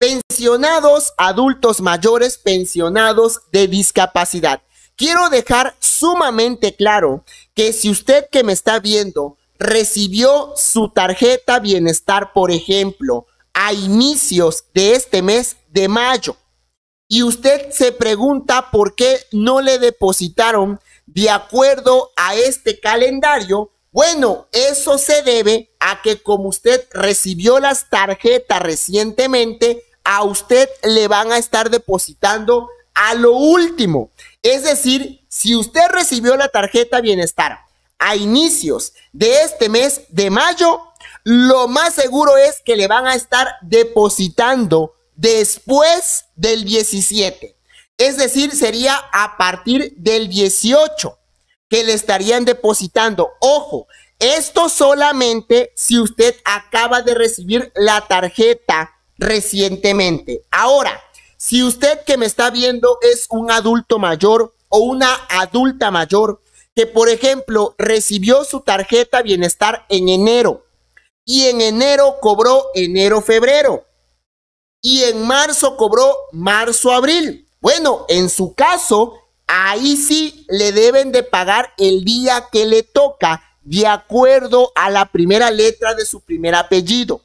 pensionados, adultos mayores, pensionados de discapacidad. Quiero dejar sumamente claro que si usted que me está viendo recibió su tarjeta bienestar, por ejemplo, a inicios de este mes de mayo, y usted se pregunta por qué no le depositaron de acuerdo a este calendario, bueno, eso se debe a que como usted recibió las tarjetas recientemente, a usted le van a estar depositando a lo último. Es decir, si usted recibió la tarjeta bienestar a inicios de este mes de mayo, lo más seguro es que le van a estar depositando después del 17. Es decir, sería a partir del 18 que le estarían depositando. Ojo, esto solamente si usted acaba de recibir la tarjeta recientemente. Ahora, si usted que me está viendo es un adulto mayor o una adulta mayor que, por ejemplo, recibió su tarjeta bienestar en enero y en enero cobró enero-febrero y en marzo cobró marzo-abril. Bueno, en su caso, ahí sí le deben de pagar el día que le toca de acuerdo a la primera letra de su primer apellido.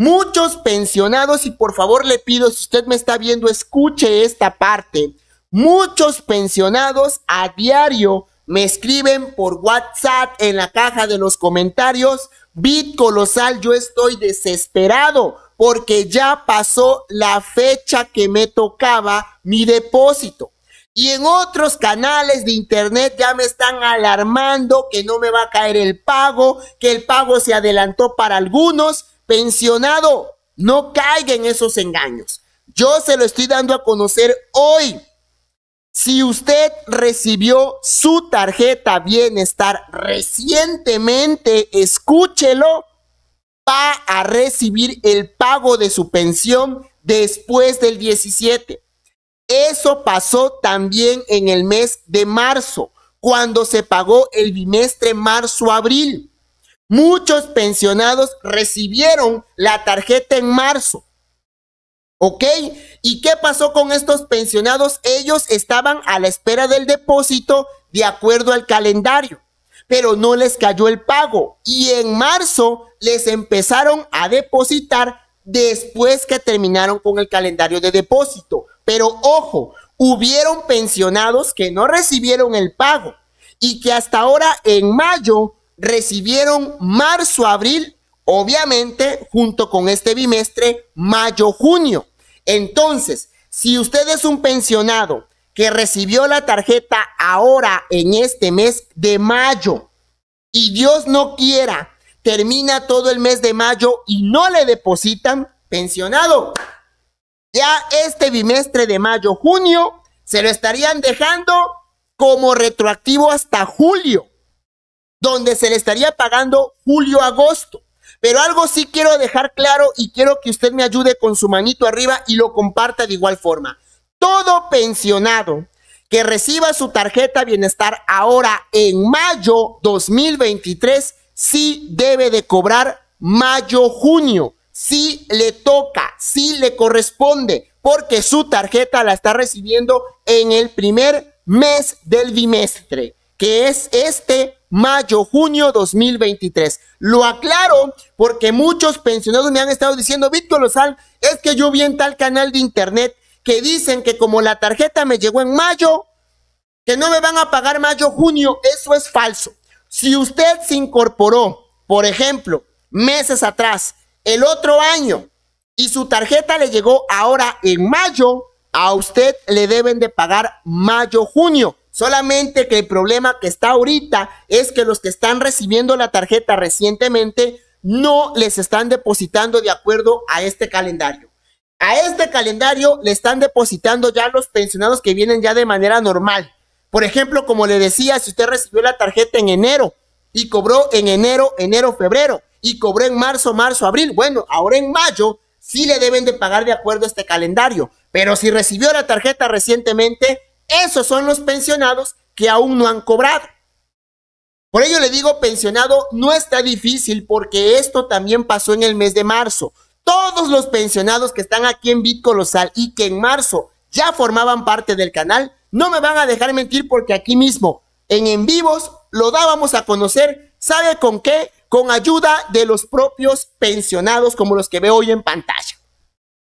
Muchos pensionados, y por favor le pido, si usted me está viendo, escuche esta parte. Muchos pensionados a diario me escriben por WhatsApp en la caja de los comentarios. Bit colosal, yo estoy desesperado porque ya pasó la fecha que me tocaba mi depósito. Y en otros canales de internet ya me están alarmando que no me va a caer el pago, que el pago se adelantó para algunos pensionado, no caiga en esos engaños. Yo se lo estoy dando a conocer hoy. Si usted recibió su tarjeta bienestar recientemente, escúchelo, va a recibir el pago de su pensión después del 17. Eso pasó también en el mes de marzo, cuando se pagó el bimestre marzo-abril. Muchos pensionados recibieron la tarjeta en marzo. ¿Ok? ¿Y qué pasó con estos pensionados? Ellos estaban a la espera del depósito de acuerdo al calendario, pero no les cayó el pago. Y en marzo les empezaron a depositar después que terminaron con el calendario de depósito. Pero ojo, hubieron pensionados que no recibieron el pago y que hasta ahora en mayo recibieron marzo, abril, obviamente junto con este bimestre, mayo, junio. Entonces, si usted es un pensionado que recibió la tarjeta ahora en este mes de mayo y Dios no quiera, termina todo el mes de mayo y no le depositan, pensionado, ya este bimestre de mayo, junio, se lo estarían dejando como retroactivo hasta julio donde se le estaría pagando julio-agosto. Pero algo sí quiero dejar claro y quiero que usted me ayude con su manito arriba y lo comparta de igual forma. Todo pensionado que reciba su tarjeta bienestar ahora en mayo 2023 sí debe de cobrar mayo-junio. Sí le toca, sí le corresponde, porque su tarjeta la está recibiendo en el primer mes del bimestre que es este mayo-junio 2023. Lo aclaro porque muchos pensionados me han estado diciendo, Víctor lozal, es que yo vi en tal canal de internet que dicen que como la tarjeta me llegó en mayo, que no me van a pagar mayo-junio. Eso es falso. Si usted se incorporó, por ejemplo, meses atrás, el otro año, y su tarjeta le llegó ahora en mayo, a usted le deben de pagar mayo-junio. Solamente que el problema que está ahorita es que los que están recibiendo la tarjeta recientemente no les están depositando de acuerdo a este calendario. A este calendario le están depositando ya los pensionados que vienen ya de manera normal. Por ejemplo, como le decía, si usted recibió la tarjeta en enero y cobró en enero, enero, febrero y cobró en marzo, marzo, abril, bueno, ahora en mayo sí le deben de pagar de acuerdo a este calendario. Pero si recibió la tarjeta recientemente, esos son los pensionados que aún no han cobrado. Por ello le digo, pensionado, no está difícil porque esto también pasó en el mes de marzo. Todos los pensionados que están aquí en BitColosal y que en marzo ya formaban parte del canal, no me van a dejar mentir porque aquí mismo, en en vivos, lo dábamos a conocer, ¿sabe con qué? Con ayuda de los propios pensionados como los que veo hoy en pantalla.